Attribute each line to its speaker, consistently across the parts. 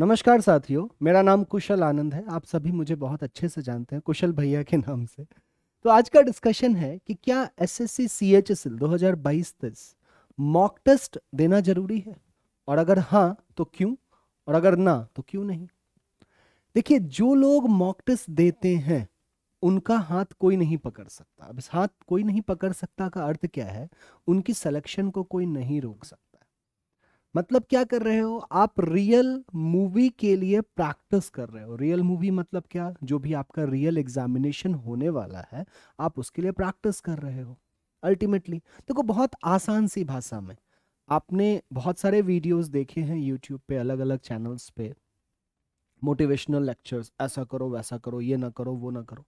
Speaker 1: नमस्कार साथियों मेरा नाम कुशल आनंद है आप सभी मुझे बहुत अच्छे से जानते हैं कुशल भैया के नाम से तो आज का डिस्कशन है कि क्या S S C C H S L दो हजार बाईस तेईस मॉक टेस्ट देना जरूरी है और अगर हाँ तो क्यों और अगर ना तो क्यों नहीं देखिए जो लोग मॉक टेस्ट देते हैं उनका हाथ कोई नहीं पकड़ सकता अब इस हाथ कोई नहीं पकड़ सकता का अर्थ क्या है उनकी सिलेक्शन को कोई नहीं रोक सकता मतलब क्या कर रहे हो आप रियल मूवी के लिए प्रैक्टिस कर रहे हो रियल मूवी मतलब क्या जो भी आपका रियल एग्जामिनेशन होने वाला है आप उसके लिए प्रैक्टिस कर रहे हो अल्टीमेटली देखो बहुत आसान सी भाषा में आपने बहुत सारे वीडियोस देखे हैं यूट्यूब पे अलग अलग चैनल्स पे मोटिवेशनल लेक्चर्स ऐसा करो वैसा करो ये ना करो वो ना करो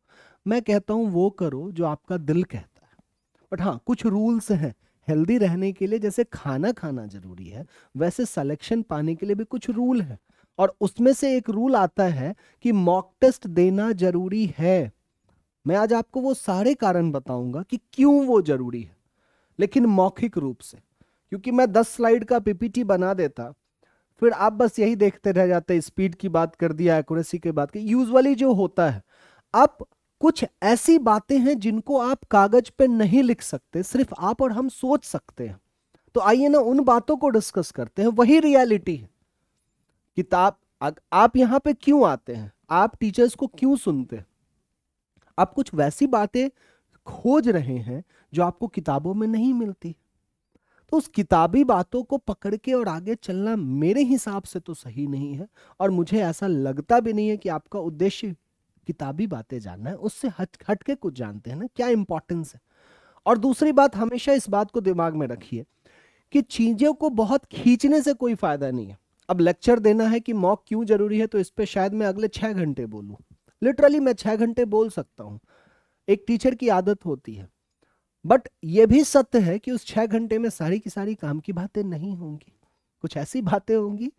Speaker 1: मैं कहता हूँ वो करो जो आपका दिल कहता है बट हाँ कुछ रूल्स हैं हेल्दी रहने के लिए जैसे खाना खाना जरूरी है वैसे सिलेक्शन पाने के लिए भी कुछ रूल है और उसमें से एक रूल आता है कि मॉक टेस्ट देना जरूरी है मैं आज आपको वो सारे कारण बताऊंगा कि क्यों वो जरूरी है लेकिन मौखिक रूप से क्योंकि मैं दस स्लाइड का पीपीटी बना देता फिर आप बस यही देखते रह जाते स्पीड की बात कर दिया एक्यूरेसी की बात की यूजली जो होता है आप कुछ ऐसी बातें हैं जिनको आप कागज पे नहीं लिख सकते सिर्फ आप और हम सोच सकते हैं तो आइए ना उन बातों को डिस्कस करते हैं वही रियलिटी है किताब आप यहां पे क्यों आते हैं आप टीचर्स को क्यों सुनते हैं आप कुछ वैसी बातें खोज रहे हैं जो आपको किताबों में नहीं मिलती तो उस किताबी बातों को पकड़ के और आगे चलना मेरे हिसाब से तो सही नहीं है और मुझे ऐसा लगता भी नहीं है कि आपका उद्देश्य किताबी बातें जानना है उससे हट हट के कुछ जानते हैं ना क्या इंपॉर्टेंस है और दूसरी बात हमेशा इस बात को दिमाग में रखिए कि चीज़ों को बहुत खींचने से कोई फ़ायदा नहीं है अब लेक्चर देना है कि मॉक क्यों ज़रूरी है तो इस पर शायद मैं अगले छह घंटे बोलू लिटरली मैं छह घंटे बोल सकता हूँ एक टीचर की आदत होती है बट ये भी सत्य है कि उस छह घंटे में सारी की सारी काम की बातें नहीं होंगी कुछ ऐसी बातें होंगी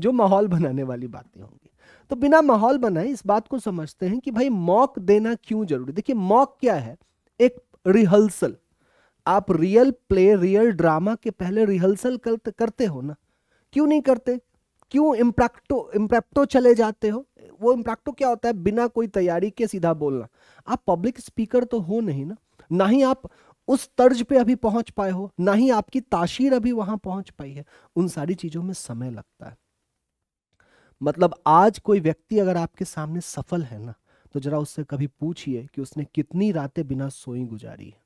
Speaker 1: जो माहौल बनाने वाली बातें होंगी तो बिना माहौल बनाए इस बात को समझते हैं कि भाई मॉक देना क्यों जरूरी देखिए मॉक क्या है एक रिहर्सल आप रियल प्ले रियल ड्रामा के पहले रिहर्सल करते हो ना क्यों नहीं करते क्यों इम्प्रैक्टो इम्प्रैक्टो चले जाते हो वो इम्प्रैक्टो क्या होता है बिना कोई तैयारी के सीधा बोलना आप पब्लिक स्पीकर तो हो नहीं ना ना ही आप उस तर्ज पे अभी पहुंच पाए हो ना ही आपकी ताशीर अभी वहां पहुंच पाई है उन सारी चीजों में समय लगता है मतलब आज कोई व्यक्ति अगर आपके सामने सफल है ना तो जरा उससे कभी पूछिए कि उसने कितनी रातें बिना सोई गुजारी है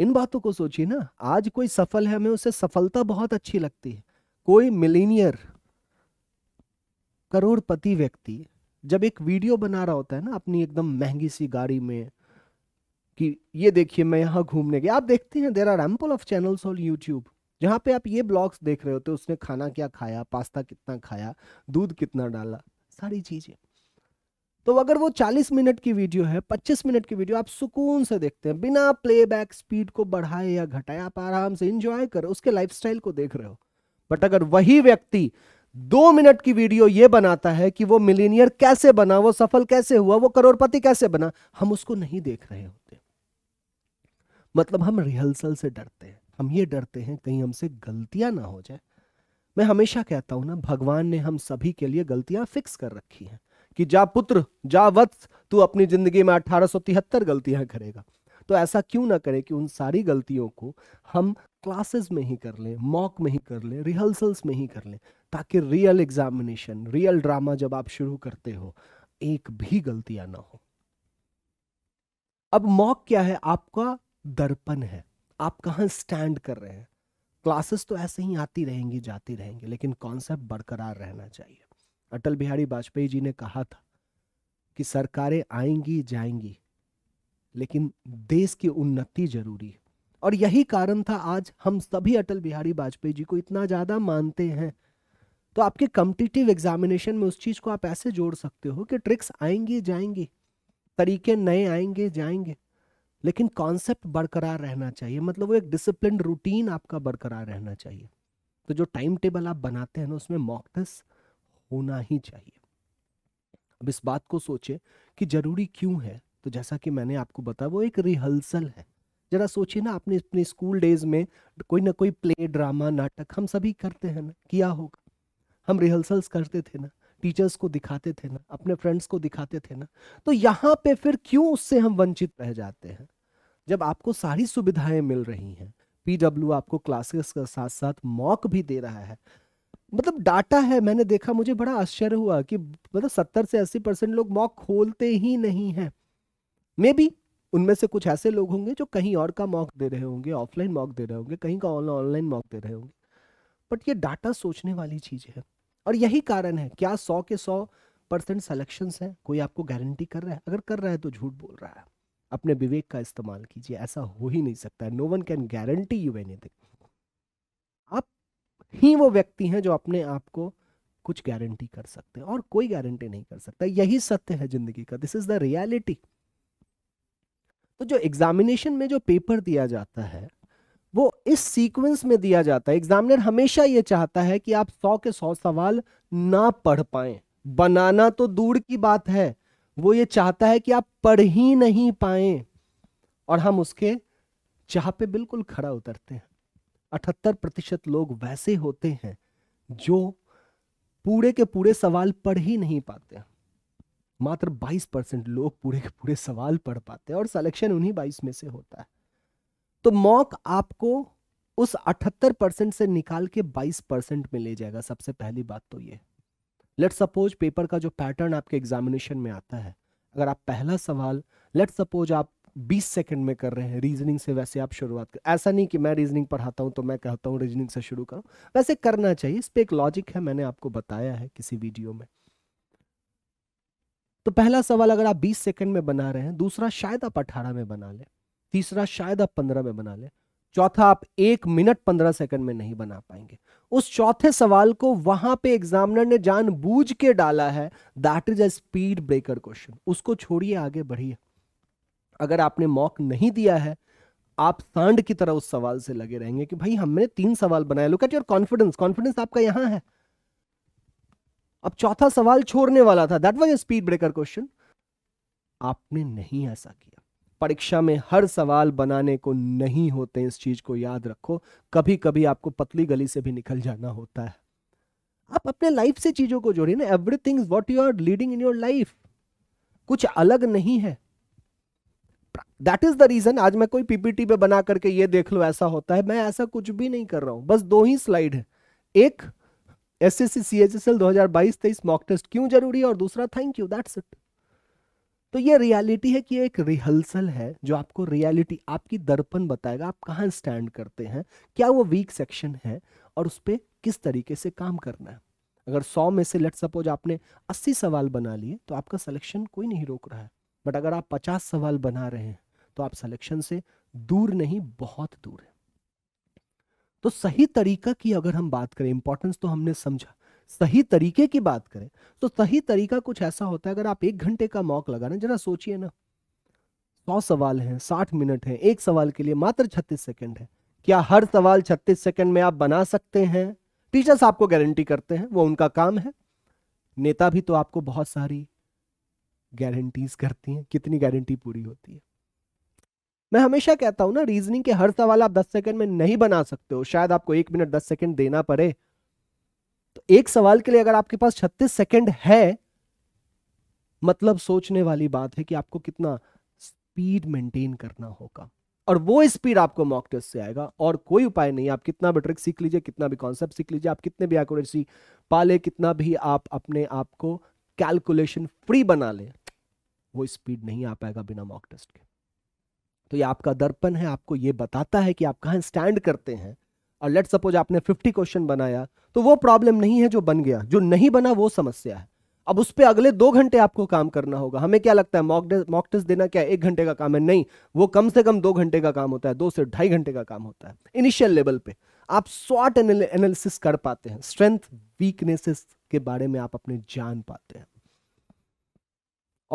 Speaker 1: इन बातों को सोचिए ना आज कोई सफल है हमें उसे सफलता बहुत अच्छी लगती है कोई मिलीनियर करोड़पति व्यक्ति जब एक वीडियो बना रहा होता है ना अपनी एकदम महंगी सी गाड़ी में कि ये देखिए मैं यहां घूमने गया आप देखते हैं there are ample of channels on YouTube जहाँ पे आप ये ब्लॉग्स देख रहे होते हो उसने खाना क्या खाया पास्ता कितना खाया दूध कितना डाला सारी चीज़ें तो अगर वो 40 मिनट की वीडियो है 25 मिनट की वीडियो आप सुकून से देखते हैं बिना प्लेबैक स्पीड को बढ़ाए या घटाए आप आराम से इंजॉय करो उसके लाइफ को देख रहे हो बट अगर वही व्यक्ति दो मिनट की वीडियो ये बनाता है कि वो मिलीनियर कैसे बना वो सफल कैसे हुआ वो करोड़पति कैसे बना हम उसको नहीं देख रहे होते मतलब हम रिहर्सल से डरते हैं हम ये डरते हैं कहीं हमसे गलतियां ना हो जाए मैं हमेशा कहता हूं ना भगवान ने हम सभी के लिए गलतियां फिक्स कर रखी हैं कि जा पुत्र जा वत्स तू अपनी जिंदगी में अठारह गलतियां करेगा तो ऐसा क्यों ना करें कि उन सारी गलतियों को हम क्लासेस में ही कर लें मॉक में ही कर लें रिहर्सल्स में ही कर लें ताकि रियल एग्जामिनेशन रियल ड्रामा जब आप शुरू करते हो एक भी गलतियां ना हो अब मॉक क्या है आपका दर्पण है आप कहाँ स्टैंड कर रहे हैं क्लासेस तो ऐसे ही आती रहेंगी जाती रहेंगी लेकिन कॉन्सेप्ट बरकरार रहना चाहिए अटल बिहारी वाजपेयी जी ने कहा था कि सरकारें आएंगी जाएंगी लेकिन देश की उन्नति जरूरी है और यही कारण था आज हम सभी अटल बिहारी वाजपेयी जी को इतना ज़्यादा मानते हैं तो आपके कम्पिटिटिव एग्जामिनेशन में उस चीज़ को आप ऐसे जोड़ सकते हो कि ट्रिक्स आएंगी जाएंगी तरीके नए आएंगे जाएंगे लेकिन कॉन्सेप्ट बरकरार रहना चाहिए मतलब वो एक डिसिप्लिन रूटीन आपका बरकरार रहना चाहिए तो जो टाइम टेबल आप बनाते हैं ना उसमें मॉक टेस्ट होना ही चाहिए अब इस बात को सोचे कि ज़रूरी क्यों है तो जैसा कि मैंने आपको बताया वो एक रिहर्सल है जरा सोचिए ना आपने अपने स्कूल डेज में कोई ना कोई प्ले ड्रामा नाटक हम सभी करते हैं ना किया होगा हम रिहर्सल्स करते थे ना टीचर्स को दिखाते थे ना अपने फ्रेंड्स को दिखाते थे ना तो यहाँ पे फिर क्यों उससे हम वंचित रह जाते हैं जब आपको सारी सुविधाएं मिल रही हैं पीडब्ल्यू आपको क्लासेस के साथ साथ मॉक भी दे रहा है मतलब डाटा है मैंने देखा मुझे बड़ा आश्चर्य हुआ कि मतलब सत्तर से अस्सी परसेंट लोग मॉक खोलते ही नहीं हैं मे बी उनमें से कुछ ऐसे लोग होंगे जो कहीं और का मॉक दे रहे होंगे ऑफलाइन मॉक दे रहे होंगे कहीं का ऑनलाइन मॉक दे रहे होंगे बट ये डाटा सोचने वाली चीज़ है और यही कारण है क्या सौ के सौ परसेंट सलेक्शन है कोई आपको गारंटी कर रहा है अगर कर रहा है तो झूठ बोल रहा है अपने विवेक का इस्तेमाल कीजिए ऐसा हो ही नहीं सकता no one can guarantee you anything आप ही वो व्यक्ति हैं जो अपने आप को कुछ गारंटी कर सकते हैं और कोई गारंटी नहीं कर सकता यही सत्य है जिंदगी का दिस इज द रियलिटी तो जो एग्जामिनेशन में जो पेपर दिया जाता है इस सीक्वेंस में दिया जाता है एग्जामिनर हमेशा यह चाहता है कि आप सौ के सौ सवाल ना पढ़ पाए बनाना तो दूर की बात है वो ये चाहता है कि आप पढ़ ही नहीं पाए और हम उसके चाह पे बिल्कुल खड़ा उतरते हैं अठहत्तर प्रतिशत लोग वैसे होते हैं जो पूरे के पूरे सवाल पढ़ ही नहीं पाते मात्र 22 परसेंट लोग पूरे के पूरे सवाल पढ़ पाते हैं और सिलेक्शन उन्हीं 22 में से होता है तो मॉक आपको उस 78 परसेंट से निकाल के 22 परसेंट में ले जाएगा सबसे पहली बात तो ये लेट सपोज पेपर का जो पैटर्न आपके एग्जामिनेशन में आता है अगर आप पहला सवाल लेट सपोज आप 20 सेकंड में कर रहे हैं रीजनिंग से वैसे आप शुरुआत कर ऐसा नहीं कि मैं रीजनिंग पढ़ाता हूं तो मैं कहता हूं रीजनिंग से शुरू करूं वैसे करना चाहिए इस पर एक लॉजिक है मैंने आपको बताया है किसी वीडियो में तो पहला सवाल अगर आप 20 सेकंड में बना रहे हैं दूसरा शायद आप 18 में बना लें तीसरा शायद आप पंद्रह में बना लें चौथा आप एक मिनट पंद्रह सेकंड में नहीं बना पाएंगे उस चौथे सवाल को वहां पे एग्जामिनर ने जान बूझ के डाला है that is a speed breaker question उसको छोड़िए आगे बढ़िए अगर आपने मॉक नहीं दिया है आप सांड की तरह उस सवाल से लगे रहेंगे कि भाई हमने तीन सवाल बनाए look at your confidence confidence आपका यहां है अब चौथा सवाल छोड़ने वाला था that was a speed breaker question आपने नहीं ऐसा किया परीक्षा में हर सवाल बनाने को नहीं होते इस चीज को याद रखो कभी कभी आपको पतली गली से भी निकल जाना होता है आप अपने लाइफ से चीजों को जोड़िए ना everything what you are leading in your life कुछ अलग नहीं है दैट इज द रीजन आज मैं कोई पीपीटी पे बना करके ये देख लो ऐसा होता है मैं ऐसा कुछ भी नहीं कर रहा हूं बस दो ही स्लाइड है एक S S C C H S L दो हजार बाईस तेईस मॉक टेस्ट क्यों जरूरी है और दूसरा थैंक यू दैट्स इट तो ये रियलिटी है कि एक रिहर्सल है जो आपको रियलिटी आपकी दर्पण बताएगा आप कहाँ स्टैंड करते हैं क्या वो वीक सेक्शन है और उस पर किस तरीके से काम करना है अगर 100 में से लेट सपोज आपने 80 सवाल बना लिए तो आपका सिलेक्शन कोई नहीं रोक रहा है बट अगर आप 50 सवाल बना रहे हैं तो आप सिलेक्शन से दूर नहीं बहुत दूर है तो सही तरीका की अगर हम बात करें इंपॉर्टेंस तो हमने समझा सही तरीके की बात करें तो सही तरीका कुछ ऐसा होता है अगर आप एक घंटे का मॉक लगा रहे जरा सोचिए ना सौ सवाल हैं साठ मिनट हैं एक सवाल के लिए मात्र छत्तीस सेकंड है क्या हर सवाल छत्तीस सेकंड में आप बना सकते हैं टीचर्स आपको गारंटी करते हैं वो उनका काम है नेता भी तो आपको बहुत सारी गारंटीज करती हैं कितनी गारंटी पूरी होती है मैं हमेशा कहता हूं ना रीजनिंग के हर सवाल आप दस सेकंड में नहीं बना सकते हो शायद आपको एक मिनट दस सेकंड देना पड़े तो एक सवाल के लिए अगर आपके पास 36 सेकंड है मतलब सोचने वाली बात है कि आपको कितना स्पीड मेंटेन करना होगा और वो स्पीड आपको मॉक टेस्ट से आएगा और कोई उपाय नहीं आप कितना भी ट्रिक सीख लीजिए कितना भी कॉन्सेप्ट सीख लीजिए आप कितने भी एक्यूरेसी पाले कितना भी आप अपने आप को कैलकुलेशन फ्री बना ले वो स्पीड नहीं आ पाएगा बिना मॉक टेस्ट के तो ये आपका दर्पण है आपको ये बताता है कि आप कहां स्टैंड करते हैं और लेट सपोज आपने 50 क्वेश्चन बनाया तो वो प्रॉब्लम नहीं है जो बन गया जो नहीं बना वो समस्या है अब उस पर अगले दो घंटे आपको काम करना होगा हमें क्या लगता है मॉक मॉक टेस्ट देना क्या एक घंटे का काम है नहीं वो कम से कम दो घंटे का काम होता है दो से ढाई घंटे का काम होता है इनिशियल लेवल पे आप शॉर्ट एनालिसिस कर पाते हैं स्ट्रेंथ वीकनेसेस के बारे में आप अपने जान पाते हैं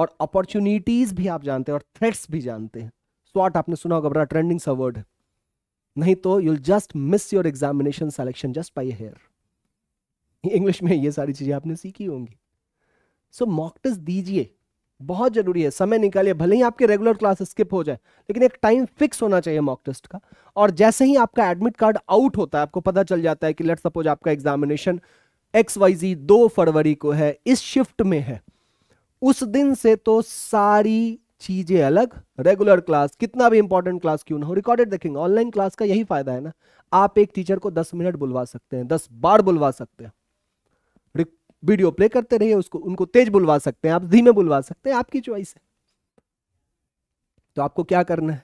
Speaker 1: और अपॉर्चुनिटीज भी आप जानते हैं और थ्रेट्स भी जानते हैं शॉर्ट आपने सुना होगा बड़ा ट्रेंडिंग सा वर्ड है नहीं तो you'll just miss your examination selection just by hair English में ये सारी चीजें आपने सीखी होंगी सो मॉक दीजिए बहुत जरूरी है समय निकालिए भले ही आपके रेगुलर क्लास स्किप हो जाए लेकिन एक टाइम फिक्स होना चाहिए मॉक टेस्ट का और जैसे ही आपका एडमिट कार्ड आउट होता है आपको पता चल जाता है कि लेट सपोज आपका एग्जामिनेशन एक्स वाई जी दो फरवरी को है इस शिफ्ट में है उस दिन से तो सारी चीजें अलग रेगुलर क्लास कितना भी इंपॉर्टेंट क्लास क्यों ना हो रिकॉर्डेड देखेंगे ऑनलाइन क्लास का यही फायदा है ना आप एक टीचर को दस मिनट बुलवा सकते हैं दस बार बुलवा सकते हैं वीडियो प्ले करते रहिए उसको उनको तेज बुलवा सकते हैं आप धीमे बुलवा सकते हैं आपकी चॉइस है तो आपको क्या करना है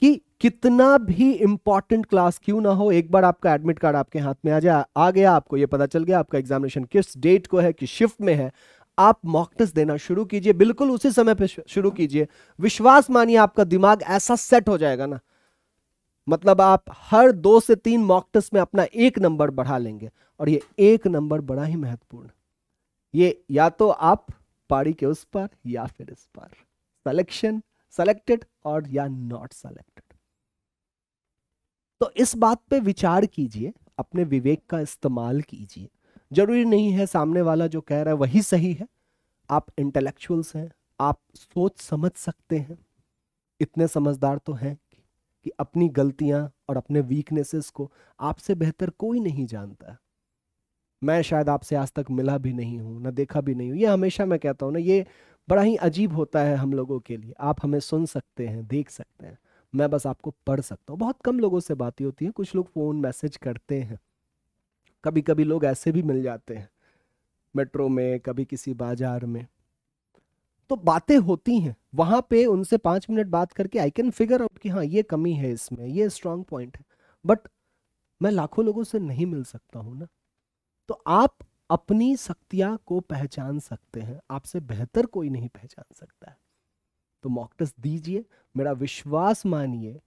Speaker 1: कि कितना भी इंपॉर्टेंट क्लास क्यों ना हो एक बार आपका एडमिट कार्ड आपके हाथ में आ जाए आ गया आपको ये पता चल गया आपका एग्जामिनेशन किस डेट को है किस शिफ्ट में है आप मॉकटस देना शुरू कीजिए बिल्कुल उसी समय पे शुरू कीजिए विश्वास मानिए आपका दिमाग ऐसा सेट हो जाएगा ना मतलब आप हर दो से तीन मॉकटस में अपना एक नंबर बढ़ा लेंगे और ये एक नंबर बड़ा ही महत्वपूर्ण ये या तो आप पारी के उस पर या फिर इस पर सेलेक्शन सेलेक्टेड और या नॉट सेलेक्टेड तो इस बात पे विचार कीजिए अपने विवेक का इस्तेमाल कीजिए जरूरी नहीं है सामने वाला जो कह रहा है वही सही है आप इंटेलेक्चुअल्स हैं आप सोच समझ सकते हैं इतने समझदार तो हैं कि अपनी गलतियां और अपने वीकनेसेस को आपसे बेहतर कोई नहीं जानता मैं शायद आपसे आज तक मिला भी नहीं हूँ ना देखा भी नहीं हूँ ये हमेशा मैं कहता हूँ ना ये बड़ा ही अजीब होता है हम लोगों के लिए आप हमें सुन सकते हैं देख सकते हैं मैं बस आपको पढ़ सकता हूँ बहुत कम लोगों से बातें होती हैं कुछ लोग फ़ोन मैसेज करते हैं कभी कभी लोग ऐसे भी मिल जाते हैं मेट्रो में कभी किसी बाजार में तो बातें होती हैं वहां पे उनसे पांच मिनट बात करके आई कैन फिगर आउट कि हाँ ये कमी है इसमें ये स्ट्रांग पॉइंट है बट मैं लाखों लोगों से नहीं मिल सकता हूं ना तो आप अपनी शक्तियां को पहचान सकते हैं आपसे बेहतर कोई नहीं पहचान सकता है तो मॉक टेस्ट दीजिए मेरा विश्वास मानिए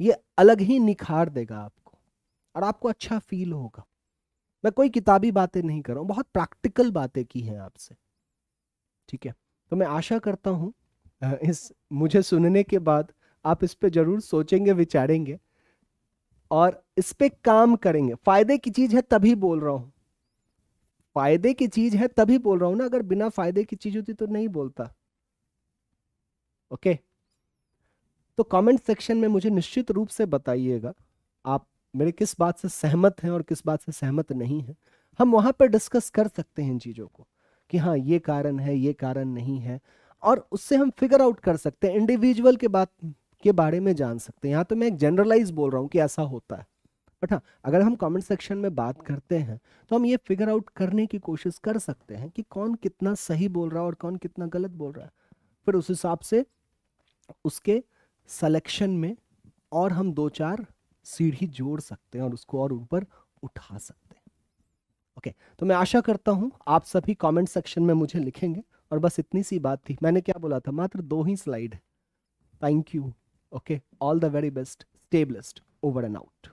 Speaker 1: ये अलग ही निखार देगा आपको और आपको अच्छा फील होगा मैं कोई किताबी बातें नहीं कर रहा हूं बहुत प्रैक्टिकल बातें की हैं आपसे ठीक है तो मैं आशा करता हूं इस मुझे सुनने के बाद आप इस पर जरूर सोचेंगे विचारेंगे और इस पर काम करेंगे फायदे की चीज़ है तभी बोल रहा हूं फायदे की चीज़ है तभी बोल रहा हूं ना अगर बिना फायदे की चीज़ होती तो नहीं बोलता ओके तो कमेंट सेक्शन में मुझे निश्चित रूप से बताइएगा आप मेरे किस बात से सहमत हैं और किस बात से सहमत नहीं है हम वहाँ पर डिस्कस कर सकते हैं इन चीज़ों को कि हाँ ये कारण है ये कारण नहीं है और उससे हम फिगर आउट कर सकते हैं इंडिविजुअल के बात के बारे में जान सकते हैं यहाँ तो मैं एक जनरलाइज बोल रहा हूँ कि ऐसा होता है बट हाँ अगर हम कमेंट सेक्शन में बात करते हैं तो हम ये फिगर आउट करने की कोशिश कर सकते हैं कि कौन कितना सही बोल रहा है और कौन कितना गलत बोल रहा है फिर उस हिसाब से उसके सलेक्शन में और हम दो चार सीढ़ी जोड़ सकते हैं और उसको और ऊपर उठा सकते हैं ओके okay, तो मैं आशा करता हूं आप सभी कमेंट सेक्शन में मुझे लिखेंगे और बस इतनी सी बात थी मैंने क्या बोला था मात्र दो ही slide thank you okay all the very best stay over and out